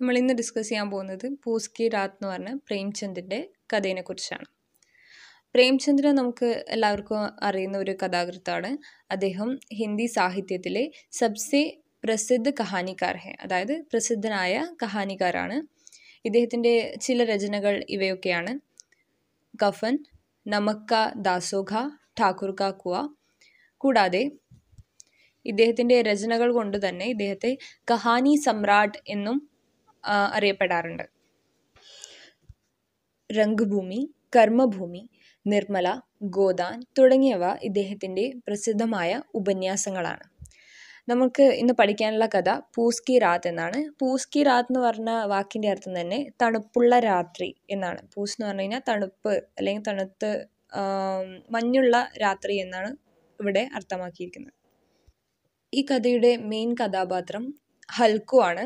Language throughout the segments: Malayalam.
നമ്മൾ ഇന്ന് ഡിസ്കസ് ചെയ്യാൻ പോകുന്നത് പൂസ്കി രാത് എന്ന് പറഞ്ഞ പ്രേംചന്ദിൻ്റെ കഥയെ കുറിച്ചാണ് പ്രേംചന്ദ്ര നമുക്ക് എല്ലാവർക്കും അറിയുന്ന ഒരു കഥാകൃത്താണ് അദ്ദേഹം ഹിന്ദി സാഹിത്യത്തിലെ സബ്സെ പ്രസിദ്ധ കഹാനിക്കാർ അതായത് പ്രസിദ്ധനായ കഹാനിക്കാരാണ് ഇദ്ദേഹത്തിൻ്റെ ചില രചനകൾ ഇവയൊക്കെയാണ് കഫൻ നമക്ക ദാസോഖ ഠാക്കുർ കാ കുവ കൂടാതെ ഇദ്ദേഹത്തിൻ്റെ രചനകൾ കൊണ്ട് തന്നെ ഇദ്ദേഹത്തെ കഹാനി സമ്രാട്ട് എന്നും അറിയപ്പെടാറുണ്ട് രംഗഭൂമി കർമ്മഭൂമി നിർമ്മല ഗോദാൻ തുടങ്ങിയവ ഇദ്ദേഹത്തിൻ്റെ പ്രസിദ്ധമായ ഉപന്യാസങ്ങളാണ് നമുക്ക് ഇന്ന് പഠിക്കാനുള്ള കഥ പൂസ് കി രാത് എന്നാണ് പൂസ് കി രാത് എന്ന് പറഞ്ഞ വാക്കിൻ്റെ അർത്ഥം തന്നെ തണുപ്പുള്ള രാത്രി എന്നാണ് പൂസ് എന്ന് പറഞ്ഞു കഴിഞ്ഞാൽ തണുപ്പ് അല്ലെങ്കിൽ തണുത്ത് മഞ്ഞുള്ള രാത്രി എന്നാണ് ഇവിടെ അർത്ഥമാക്കിയിരിക്കുന്നത് ഈ കഥയുടെ മെയിൻ കഥാപാത്രം ഹൽക്കു ആണ്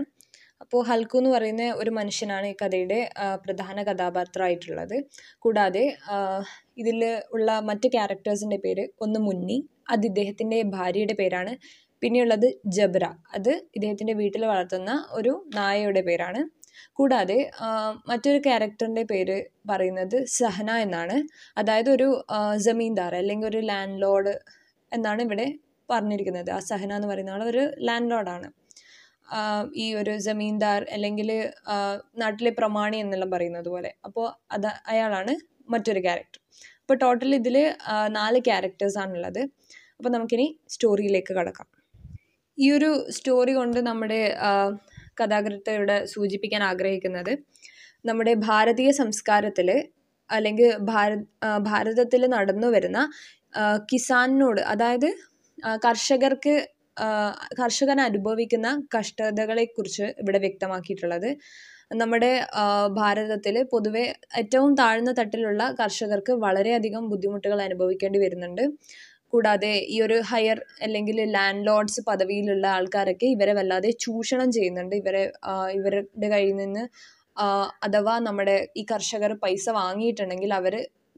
അപ്പോൾ ഹൽക്കു എന്ന് പറയുന്ന ഒരു മനുഷ്യനാണ് ഈ കഥയുടെ പ്രധാന കഥാപാത്രമായിട്ടുള്ളത് കൂടാതെ ഇതിൽ ഉള്ള മറ്റ് ക്യാരക്ടേഴ്സിൻ്റെ പേര് ഒന്ന് മുന്നി അത് ഇദ്ദേഹത്തിൻ്റെ ഭാര്യയുടെ പേരാണ് പിന്നെയുള്ളത് ജബ്ര അത് ഇദ്ദേഹത്തിൻ്റെ വീട്ടിൽ വളർത്തുന്ന ഒരു നായയുടെ പേരാണ് കൂടാതെ മറ്റൊരു ക്യാരക്ടറിൻ്റെ പേര് പറയുന്നത് സഹന എന്നാണ് അതായത് ഒരു ജമീന്ദാർ അല്ലെങ്കിൽ ഒരു ലാൻഡ് ലോഡ് എന്നാണ് ഇവിടെ പറഞ്ഞിരിക്കുന്നത് ആ സഹന എന്ന് പറയുന്ന ആൾ ഒരു ലാൻഡ് ലോഡാണ് ഈ ഒരു ജമീന്ദാർ അല്ലെങ്കിൽ നാട്ടിലെ പ്രമാണി എന്നെല്ലാം പറയുന്നത് പോലെ അപ്പോൾ അത് അയാളാണ് മറ്റൊരു ക്യാരക്ടർ അപ്പോൾ ടോട്ടൽ ഇതിൽ നാല് ക്യാരക്ടേഴ്സാണുള്ളത് അപ്പോൾ നമുക്കിനി സ്റ്റോറിയിലേക്ക് കടക്കാം ഈ ഒരു സ്റ്റോറി കൊണ്ട് നമ്മുടെ കഥാകൃത്ത് ഇവിടെ സൂചിപ്പിക്കാൻ ആഗ്രഹിക്കുന്നത് നമ്മുടെ ഭാരതീയ സംസ്കാരത്തിൽ അല്ലെങ്കിൽ ഭാരത് ഭാരതത്തിൽ നടന്നു വരുന്ന കിസാനിനോട് അതായത് കർഷകർക്ക് കർഷകൻ അനുഭവിക്കുന്ന കഷ്ടതകളെക്കുറിച്ച് ഇവിടെ വ്യക്തമാക്കിയിട്ടുള്ളത് നമ്മുടെ ഭാരതത്തിൽ പൊതുവെ ഏറ്റവും താഴ്ന്ന തട്ടിലുള്ള കർഷകർക്ക് വളരെയധികം ബുദ്ധിമുട്ടുകൾ അനുഭവിക്കേണ്ടി വരുന്നുണ്ട് കൂടാതെ ഈ ഒരു ഹയർ അല്ലെങ്കിൽ ലാൻഡ് ലോർഡ്സ് പദവിയിലുള്ള ആൾക്കാരൊക്കെ ഇവരെ വല്ലാതെ ചൂഷണം ചെയ്യുന്നുണ്ട് ഇവരെ ഇവരുടെ കയ്യിൽ നിന്ന് അഥവാ നമ്മുടെ ഈ കർഷകർ പൈസ വാങ്ങിയിട്ടുണ്ടെങ്കിൽ അവർ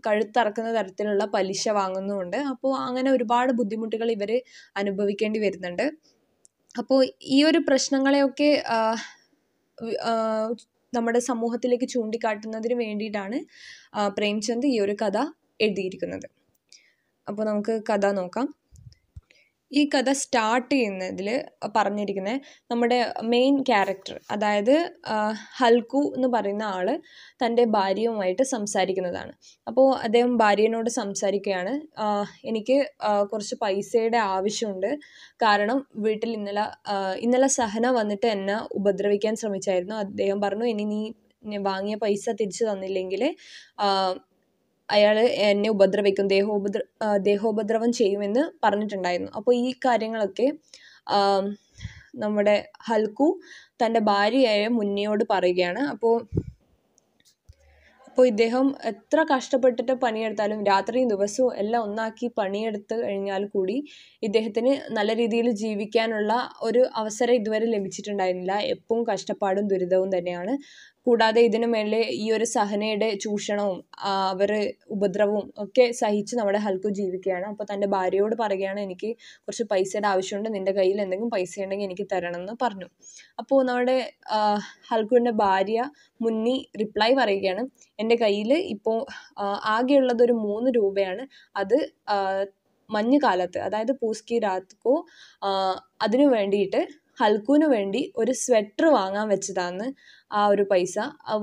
കഴുത്തറക്കുന്ന തരത്തിലുള്ള പലിശ വാങ്ങുന്നുമുണ്ട് അപ്പോൾ അങ്ങനെ ഒരുപാട് ബുദ്ധിമുട്ടുകൾ ഇവർ അനുഭവിക്കേണ്ടി വരുന്നുണ്ട് അപ്പോൾ ഈ ഒരു പ്രശ്നങ്ങളെയൊക്കെ നമ്മുടെ സമൂഹത്തിലേക്ക് ചൂണ്ടിക്കാട്ടുന്നതിന് വേണ്ടിയിട്ടാണ് പ്രേംചന്ദ് ഈ ഒരു കഥ എഴുതിയിരിക്കുന്നത് അപ്പോൾ നമുക്ക് കഥ നോക്കാം ഈ കഥ സ്റ്റാർട്ട് ചെയ്യുന്നതിൽ പറഞ്ഞിരിക്കുന്നത് നമ്മുടെ മെയിൻ ക്യാരക്ടർ അതായത് ഹൽക്കു എന്ന് പറയുന്ന ആൾ തൻ്റെ ഭാര്യയുമായിട്ട് സംസാരിക്കുന്നതാണ് അപ്പോൾ അദ്ദേഹം ഭാര്യനോട് സംസാരിക്കുകയാണ് എനിക്ക് കുറച്ച് പൈസയുടെ ആവശ്യമുണ്ട് കാരണം വീട്ടിൽ ഇന്നലെ ഇന്നലെ സഹന വന്നിട്ട് എന്നെ ഉപദ്രവിക്കാൻ ശ്രമിച്ചായിരുന്നു അദ്ദേഹം പറഞ്ഞു ഇനി നീ വാങ്ങിയ പൈസ തിരിച്ചു തന്നില്ലെങ്കിൽ അയാൾ എന്നെ ഉപദ്രവിക്കും ദേഹോപദ്ര ദേഹോപദ്രവം ചെയ്യുമെന്ന് പറഞ്ഞിട്ടുണ്ടായിരുന്നു അപ്പോൾ ഈ കാര്യങ്ങളൊക്കെ നമ്മുടെ ഹൽക്കു തൻ്റെ ഭാര്യയായ മുന്നിയോട് പറയുകയാണ് അപ്പോൾ അപ്പോൾ ഇദ്ദേഹം എത്ര കഷ്ടപ്പെട്ടിട്ട് പണിയെടുത്താലും രാത്രിയും ദിവസവും എല്ലാം ഒന്നാക്കി പണിയെടുത്ത് കഴിഞ്ഞാൽ കൂടി ഇദ്ദേഹത്തിന് നല്ല രീതിയിൽ ജീവിക്കാനുള്ള ഒരു അവസരം ഇതുവരെ ലഭിച്ചിട്ടുണ്ടായിരുന്നില്ല എപ്പോഴും കഷ്ടപ്പാടും ദുരിതവും തന്നെയാണ് കൂടാതെ ഇതിനു മേലെ ഈ ഒരു സഹനയുടെ ചൂഷണവും അവർ ഉപദ്രവവും ഒക്കെ സഹിച്ച് നമ്മുടെ ഹൽക്കു ജീവിക്കുകയാണ് അപ്പോൾ തൻ്റെ ഭാര്യയോട് പറയുകയാണ് എനിക്ക് കുറച്ച് പൈസയുടെ ആവശ്യമുണ്ട് നിൻ്റെ കയ്യിൽ എന്തെങ്കിലും പൈസ ഉണ്ടെങ്കിൽ എനിക്ക് തരണം എന്ന് പറഞ്ഞു അപ്പോൾ നമ്മുടെ ഹൽക്കുവിൻ്റെ ഭാര്യ മുന്നി റിപ്ലൈ പറയുകയാണ് എൻ്റെ കയ്യിൽ ഇപ്പോൾ ആകെയുള്ളത് ഒരു മൂന്ന് രൂപയാണ് അത് കാലത്ത് അതായത് പൂസ്കി രാത്കോ അതിനു വേണ്ടിയിട്ട് ഹൽക്കുവിന് വേണ്ടി ഒരു സ്വെറ്റർ വാങ്ങാൻ വെച്ചതാന്ന് ആ ഒരു പൈസ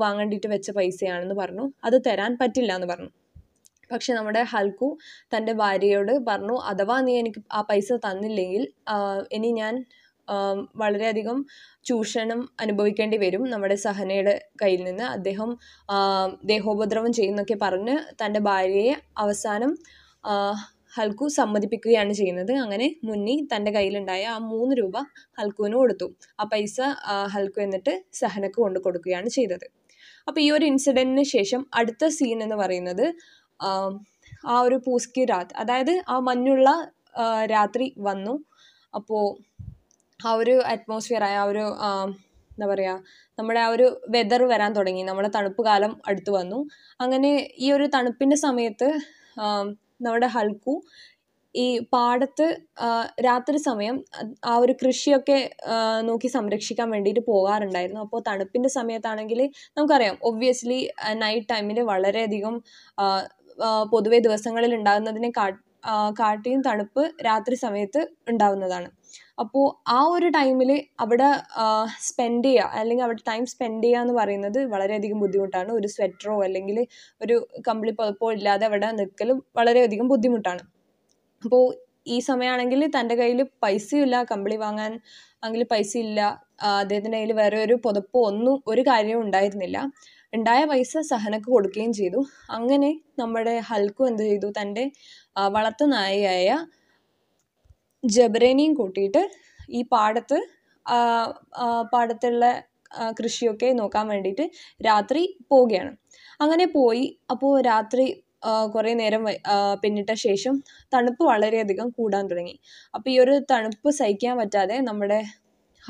വാങ്ങേണ്ടിയിട്ട് വെച്ച പൈസയാണെന്ന് പറഞ്ഞു അത് തരാൻ പറ്റില്ല എന്ന് പറഞ്ഞു പക്ഷെ നമ്മുടെ ഹൽക്കു തൻ്റെ ഭാര്യയോട് പറഞ്ഞു അഥവാ നീ എനിക്ക് ആ പൈസ തന്നില്ലെങ്കിൽ ഇനി ഞാൻ വളരെയധികം ചൂഷണം അനുഭവിക്കേണ്ടി വരും നമ്മുടെ സഹനയുടെ കയ്യിൽ നിന്ന് അദ്ദേഹം ദേഹോപദ്രവം ചെയ്യുന്നൊക്കെ പറഞ്ഞ് തൻ്റെ ഭാര്യയെ അവസാനം ഹൽക്കു സമ്മതിപ്പിക്കുകയാണ് ചെയ്യുന്നത് അങ്ങനെ മുന്നി തൻ്റെ കയ്യിലുണ്ടായ ആ മൂന്ന് രൂപ ഹൽക്കുവിന് കൊടുത്തു ആ പൈസ ഹൽക്കു എന്നിട്ട് സഹനക്ക് കൊണ്ടു കൊടുക്കുകയാണ് ചെയ്തത് അപ്പോൾ ഈ ഒരു ഇൻസിഡൻറ്റിന് ശേഷം അടുത്ത സീൻ എന്ന് പറയുന്നത് ആ ഒരു പൂസ്കി രാത് അതായത് ആ മഞ്ഞുള്ള രാത്രി വന്നു അപ്പോൾ ആ ഒരു അറ്റ്മോസ്ഫിയറായ ആ ഒരു എന്താ പറയുക നമ്മുടെ ആ ഒരു വെതർ വരാൻ തുടങ്ങി നമ്മുടെ തണുപ്പ് കാലം അടുത്ത് വന്നു അങ്ങനെ ഈ ഒരു തണുപ്പിൻ്റെ സമയത്ത് നമ്മുടെ ഹൽക്കു ഈ പാടത്ത് രാത്രി സമയം ആ ഒരു കൃഷിയൊക്കെ നോക്കി സംരക്ഷിക്കാൻ വേണ്ടിയിട്ട് പോകാറുണ്ടായിരുന്നു അപ്പോൾ തണുപ്പിൻ്റെ സമയത്താണെങ്കിൽ നമുക്കറിയാം ഒബ്വിയസ്ലി നൈറ്റ് ടൈമിൽ വളരെയധികം പൊതുവേ ദിവസങ്ങളിൽ ഉണ്ടാകുന്നതിനെ കാട്ടിയും തണുപ്പ് രാത്രി സമയത്ത് ഉണ്ടാകുന്നതാണ് അപ്പോൾ ആ ഒരു ടൈമിൽ അവിടെ സ്പെൻഡ് ചെയ്യുക അല്ലെങ്കിൽ അവിടെ ടൈം സ്പെൻഡ് ചെയ്യുക എന്ന് പറയുന്നത് വളരെയധികം ബുദ്ധിമുട്ടാണ് ഒരു സ്വെറ്ററോ അല്ലെങ്കിൽ ഒരു കമ്പിളി പുതപ്പോ ഇല്ലാതെ അവിടെ നിൽക്കലും വളരെയധികം ബുദ്ധിമുട്ടാണ് അപ്പോൾ ഈ സമയമാണെങ്കിൽ തൻ്റെ കയ്യിൽ പൈസയില്ല കമ്പിളി വാങ്ങാൻ പൈസ ഇല്ല അദ്ദേഹത്തിൻ്റെ കയ്യിൽ വേറെ ഒരു പുതപ്പോ ഒന്നും ഒരു കാര്യവും ഉണ്ടായിരുന്നില്ല ഉണ്ടായ പൈസ സഹനക്ക് കൊടുക്കുകയും ചെയ്തു അങ്ങനെ നമ്മുടെ ഹൽക്കു എന്ത് ചെയ്തു തൻ്റെ വളർത്തു നായയായ ജബരേനിയും കൂട്ടിയിട്ട് ഈ പാടത്ത് പാടത്തുള്ള കൃഷിയൊക്കെ നോക്കാൻ വേണ്ടിയിട്ട് രാത്രി പോവുകയാണ് അങ്ങനെ പോയി അപ്പോൾ രാത്രി കുറേ നേരം പിന്നിട്ട ശേഷം തണുപ്പ് വളരെയധികം കൂടാൻ തുടങ്ങി അപ്പോൾ ഈ ഒരു തണുപ്പ് സഹിക്കാൻ പറ്റാതെ നമ്മുടെ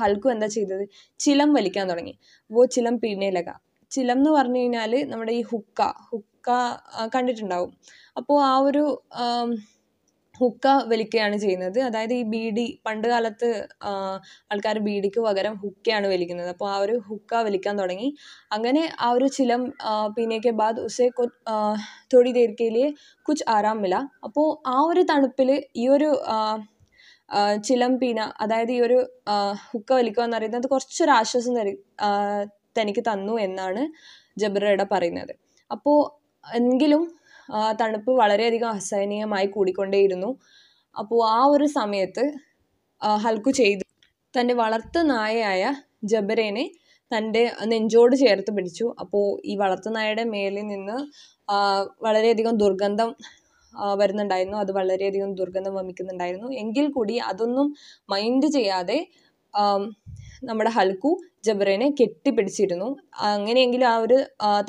ഹൽക്കു എന്താ ചെയ്തത് ചിലം വലിക്കാൻ തുടങ്ങി അപ്പോൾ ചിലം പിന്നിലക ചിലം എന്ന് പറഞ്ഞു കഴിഞ്ഞാൽ നമ്മുടെ ഈ ഹുക്ക ഹുക്ക കണ്ടിട്ടുണ്ടാവും അപ്പോൾ ആ ഒരു ഹുക്ക വലിക്കുകയാണ് ചെയ്യുന്നത് അതായത് ഈ ബീഡി പണ്ട് കാലത്ത് ആൾക്കാർ ബീഡിക്ക് പകരം ഹുക്കയാണ് വലിക്കുന്നത് അപ്പോൾ ആ ഒരു ഹുക്ക വലിക്കാൻ തുടങ്ങി അങ്ങനെ ആ ഒരു ചിലം പീനേക്കെ ബാദ് ഉസെ തൊടി ദേർ കുച്ച് ആറാം വില അപ്പോൾ ആ ഒരു തണുപ്പിൽ ഈ ഒരു ചിലം പീന അതായത് ഈ ഒരു ഹുക്ക വലിക്കുക എന്ന് പറയുന്നത് കുറച്ചൊരു ആശ്വാസം തരി തനിക്ക് തന്നു എന്നാണ് ജബ്രയുടെ പറയുന്നത് അപ്പോൾ എങ്കിലും തണുപ്പ് വളരെയധികം അസഹനീയമായി കൂടിക്കൊണ്ടേയിരുന്നു അപ്പോൾ ആ ഒരു സമയത്ത് ഹൽക്കു ചെയ്തു തൻ്റെ വളർത്തു നായയായ ജബരേനെ തൻ്റെ നെഞ്ചോട് ചേർത്ത് പിടിച്ചു അപ്പോൾ ഈ വളർത്തു നായയുടെ മേലിൽ നിന്ന് വളരെയധികം ദുർഗന്ധം വരുന്നുണ്ടായിരുന്നു അത് വളരെയധികം ദുർഗന്ധം വമിക്കുന്നുണ്ടായിരുന്നു എങ്കിൽ കൂടി അതൊന്നും മൈൻഡ് ചെയ്യാതെ നമ്മുടെ ഹൽക്കു ജബറേനെ കെട്ടിപ്പിടിച്ചിരുന്നു അങ്ങനെയെങ്കിലും ആ ഒരു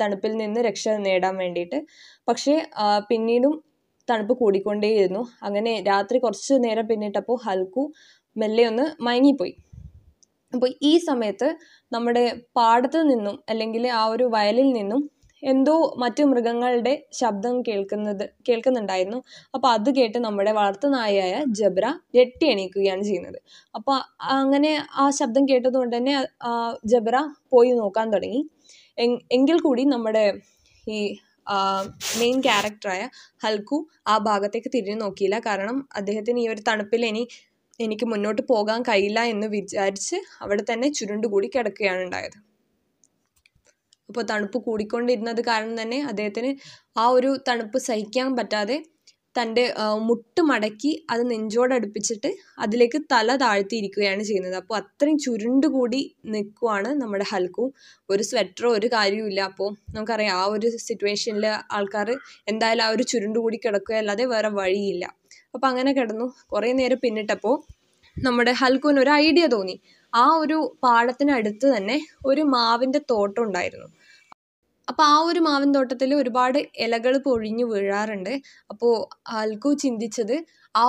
തണുപ്പിൽ നിന്ന് രക്ഷ നേടാൻ വേണ്ടിയിട്ട് പക്ഷേ പിന്നീടും തണുപ്പ് കൂടിക്കൊണ്ടേയിരുന്നു അങ്ങനെ രാത്രി കുറച്ച് നേരം പിന്നിട്ടപ്പോൾ ഹൽക്കു മെല്ലെ ഒന്ന് മയങ്ങിപ്പോയി അപ്പോൾ ഈ സമയത്ത് നമ്മുടെ പാടത്ത് നിന്നും അല്ലെങ്കിൽ ആ ഒരു വയലിൽ നിന്നും എന്തോ മറ്റു മൃഗങ്ങളുടെ ശബ്ദം കേൾക്കുന്നത് കേൾക്കുന്നുണ്ടായിരുന്നു അപ്പോൾ അത് കേട്ട് നമ്മുടെ നായയായ ജബ്ര രട്ടി എണീക്കുകയാണ് ചെയ്യുന്നത് അപ്പോൾ അങ്ങനെ ആ ശബ്ദം കേട്ടതുകൊണ്ട് തന്നെ ജബ്ര പോയി നോക്കാൻ തുടങ്ങി എങ്കിൽ കൂടി നമ്മുടെ ഈ മെയിൻ ക്യാരക്ടറായ ഹൽക്കു ആ ഭാഗത്തേക്ക് തിരിഞ്ഞു നോക്കിയില്ല കാരണം അദ്ദേഹത്തിന് ഈ ഒരു തണുപ്പിൽ ഇനി എനിക്ക് മുന്നോട്ട് പോകാൻ കഴിയില്ല എന്ന് വിചാരിച്ച് അവിടെ തന്നെ ചുരുണ്ടുകൂടി കിടക്കുകയാണ് ഉണ്ടായത് അപ്പോൾ തണുപ്പ് കൂടിക്കൊണ്ടിരുന്നത് കാരണം തന്നെ അദ്ദേഹത്തിന് ആ ഒരു തണുപ്പ് സഹിക്കാൻ പറ്റാതെ തൻ്റെ മുട്ട് മടക്കി അത് നെഞ്ചോട് അടുപ്പിച്ചിട്ട് അതിലേക്ക് തല താഴ്ത്തിയിരിക്കുകയാണ് ചെയ്യുന്നത് അപ്പോൾ അത്രയും ചുരുണ്ടുകൂടി കൂടി നമ്മുടെ ഹൽക്കു ഒരു സ്വെറ്ററോ ഒരു കാര്യവുമില്ല അപ്പോൾ നമുക്കറിയാം ആ ഒരു സിറ്റുവേഷനിൽ ആൾക്കാർ എന്തായാലും ആ ഒരു ചുരുണ്ടുകൂടി കൂടി കിടക്കുകയല്ലാതെ വേറെ വഴിയില്ല അപ്പോൾ അങ്ങനെ കിടന്നു കുറേ നേരം പിന്നിട്ടപ്പോൾ നമ്മുടെ ഹൽക്കുവിന് ഒരു ഐഡിയ തോന്നി ആ ഒരു പാടത്തിനടുത്ത് തന്നെ ഒരു മാവിൻ്റെ തോട്ടം ഉണ്ടായിരുന്നു അപ്പോൾ ആ ഒരു മാവിൻ തോട്ടത്തിൽ ഒരുപാട് ഇലകൾ പൊഴിഞ്ഞു വീഴാറുണ്ട് അപ്പോൾ ആൽക്കു ചിന്തിച്ചത് ആ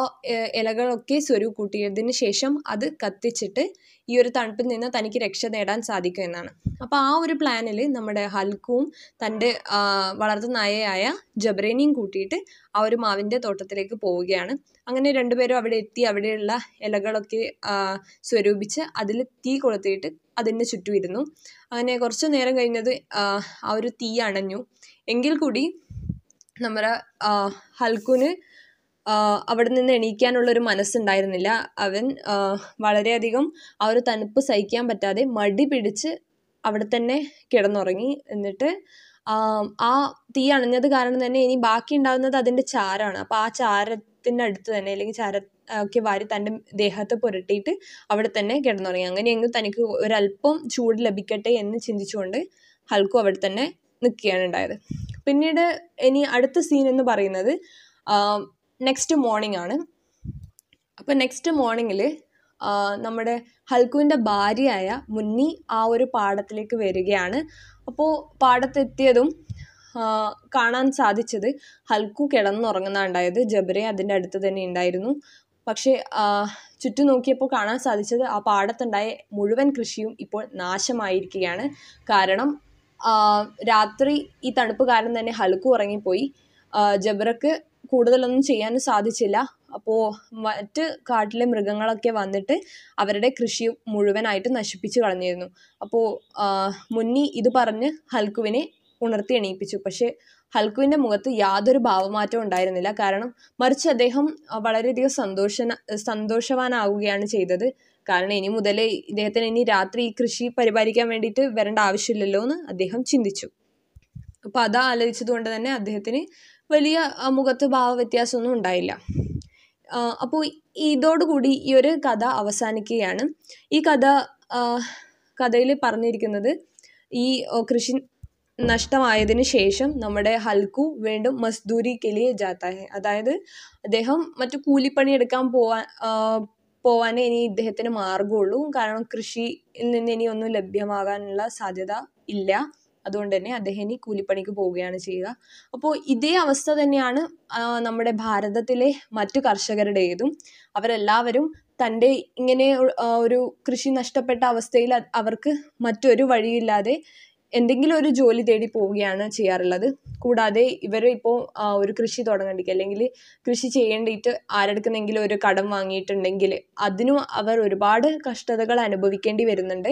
ഇലകളൊക്കെ സ്വരുവ് കൂട്ടിയതിന് ശേഷം അത് കത്തിച്ചിട്ട് ഈ ഒരു തണുപ്പിൽ നിന്ന് തനിക്ക് രക്ഷ നേടാൻ സാധിക്കും എന്നാണ് അപ്പോൾ ആ ഒരു പ്ലാനിൽ നമ്മുടെ ഹൽക്കും തൻ്റെ വളർത്തു നായയായ ജബ്രേനിയും കൂട്ടിയിട്ട് ആ ഒരു മാവിൻ്റെ തോട്ടത്തിലേക്ക് പോവുകയാണ് അങ്ങനെ രണ്ടുപേരും അവിടെ എത്തി അവിടെയുള്ള ഇലകളൊക്കെ സ്വരൂപിച്ച് അതിൽ തീ കൊളുത്തിയിട്ട് അതിന് ചുറ്റും ഇരുന്നു അങ്ങനെ കുറച്ച് നേരം കഴിഞ്ഞത് ആ ഒരു തീ അണഞ്ഞു എങ്കിൽ കൂടി നമ്മുടെ ഹൽക്കുന് അവിടെ നിന്ന് എണീക്കാനുള്ള ഒരു മനസ്സുണ്ടായിരുന്നില്ല അവൻ വളരെയധികം ആ ഒരു തണുപ്പ് സഹിക്കാൻ പറ്റാതെ മടി പിടിച്ച് അവിടെ തന്നെ കിടന്നുറങ്ങി എന്നിട്ട് ആ തീ അണഞ്ഞത് കാരണം തന്നെ ഇനി ബാക്കി ഉണ്ടാകുന്നത് അതിൻ്റെ ചാരമാണ് അപ്പോൾ ആ ചാരത്തിൻ്റെ അടുത്ത് തന്നെ അല്ലെങ്കിൽ ചാര ഒക്കെ വാരി തൻ്റെ ദേഹത്ത് പുരട്ടിയിട്ട് അവിടെ തന്നെ കിടന്നുറങ്ങി അങ്ങനെയെങ്കിലും തനിക്ക് ഒരല്പം ചൂട് ലഭിക്കട്ടെ എന്ന് ചിന്തിച്ചുകൊണ്ട് ഹൽക്കു അവിടെ തന്നെ നിൽക്കുകയാണ് ഉണ്ടായത് പിന്നീട് ഇനി അടുത്ത സീൻ എന്ന് പറയുന്നത് നെക്സ്റ്റ് മോർണിംഗ് ആണ് അപ്പോൾ നെക്സ്റ്റ് മോർണിംഗിൽ നമ്മുടെ ഹൽക്കുവിൻ്റെ ഭാര്യയായ മുന്നി ആ ഒരു പാടത്തിലേക്ക് വരികയാണ് അപ്പോൾ പാടത്തെത്തിയതും കാണാൻ സാധിച്ചത് ഹൽക്കു കിടന്നുറങ്ങുന്നുണ്ടായത് ഉണ്ടായത് ജബരെ അതിൻ്റെ അടുത്ത് തന്നെ ഉണ്ടായിരുന്നു പക്ഷേ ചുറ്റും നോക്കിയപ്പോൾ കാണാൻ സാധിച്ചത് ആ പാടത്തുണ്ടായ മുഴുവൻ കൃഷിയും ഇപ്പോൾ നാശമായിരിക്കുകയാണ് കാരണം രാത്രി ഈ തണുപ്പ് കാരണം തന്നെ ഹൽക്കു ഉറങ്ങിപ്പോയി ജബറക്ക് കൂടുതലൊന്നും ചെയ്യാൻ സാധിച്ചില്ല അപ്പോൾ മറ്റ് കാട്ടിലെ മൃഗങ്ങളൊക്കെ വന്നിട്ട് അവരുടെ കൃഷി മുഴുവനായിട്ട് നശിപ്പിച്ചു കളഞ്ഞിരുന്നു അപ്പോൾ മുന്നി ഇത് പറഞ്ഞ് ഹൽക്കുവിനെ ഉണർത്തി എണീപ്പിച്ചു പക്ഷേ ഹൽക്കുവിൻ്റെ മുഖത്ത് യാതൊരു ഭാവമാറ്റവും ഉണ്ടായിരുന്നില്ല കാരണം മറിച്ച് അദ്ദേഹം വളരെയധികം സന്തോഷ സന്തോഷവാനാവുകയാണ് ചെയ്തത് കാരണം ഇനി മുതൽ ഇദ്ദേഹത്തിന് ഇനി രാത്രി ഈ കൃഷി പരിപാലിക്കാൻ വേണ്ടിയിട്ട് വരേണ്ട ആവശ്യമില്ലല്ലോ എന്ന് അദ്ദേഹം ചിന്തിച്ചു അപ്പോൾ അത് ആലോചിച്ചതുകൊണ്ട് തന്നെ അദ്ദേഹത്തിന് വലിയ മുഖത്ത് ഭാവവ്യത്യാസമൊന്നും ഉണ്ടായില്ല അപ്പോൾ ഇതോടുകൂടി ഈ ഒരു കഥ അവസാനിക്കുകയാണ് ഈ കഥ കഥയിൽ പറഞ്ഞിരിക്കുന്നത് ഈ കൃഷി നഷ്ടമായതിനു ശേഷം നമ്മുടെ ഹൽക്കു വീണ്ടും മസ്ദൂരി കെലിയ ജാത്ത അതായത് അദ്ദേഹം മറ്റു കൂലിപ്പണി എടുക്കാൻ പോവാൻ പോവാനേ ഇനി ഇദ്ദേഹത്തിന് മാർഗമുള്ളൂ കാരണം കൃഷിയിൽ നിന്ന് ഇനി ഒന്നും ലഭ്യമാകാനുള്ള സാധ്യത ഇല്ല അതുകൊണ്ട് തന്നെ അദ്ദേഹം ഇനി കൂലിപ്പണിക്ക് പോവുകയാണ് ചെയ്യുക അപ്പോൾ ഇതേ അവസ്ഥ തന്നെയാണ് നമ്മുടെ ഭാരതത്തിലെ മറ്റു കർഷകരുടേതും അവരെല്ലാവരും തൻ്റെ ഇങ്ങനെ ഒരു കൃഷി നഷ്ടപ്പെട്ട അവസ്ഥയിൽ അവർക്ക് മറ്റൊരു വഴിയില്ലാതെ എന്തെങ്കിലും ഒരു ജോലി തേടി പോവുകയാണ് ചെയ്യാറുള്ളത് കൂടാതെ ഇവർ ഇപ്പോൾ ഒരു കൃഷി തുടങ്ങണ്ടെങ്കിൽ അല്ലെങ്കിൽ കൃഷി ചെയ്യേണ്ടിയിട്ട് ആരെടുക്കുന്നെങ്കിലും ഒരു കടം വാങ്ങിയിട്ടുണ്ടെങ്കിൽ അതിനും അവർ ഒരുപാട് കഷ്ടതകൾ അനുഭവിക്കേണ്ടി വരുന്നുണ്ട്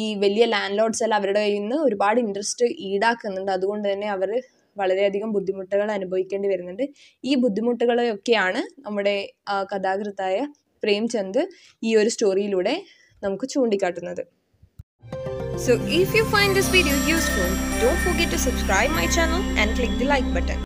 ഈ വലിയ ലാൻഡ് ലോഡ്സ് എല്ലാം അവരുടെ കയ്യിൽ നിന്ന് ഒരുപാട് ഇൻട്രസ്റ്റ് ഈടാക്കുന്നുണ്ട് അതുകൊണ്ട് തന്നെ അവർ വളരെയധികം ബുദ്ധിമുട്ടുകൾ അനുഭവിക്കേണ്ടി വരുന്നുണ്ട് ഈ ബുദ്ധിമുട്ടുകളെയൊക്കെയാണ് നമ്മുടെ കഥാകൃത്തായ പ്രേംചന്ദ് ഈ ഒരു സ്റ്റോറിയിലൂടെ നമുക്ക് ചൂണ്ടിക്കാട്ടുന്നത് so if you find this video useful don't forget to subscribe my channel and click the like button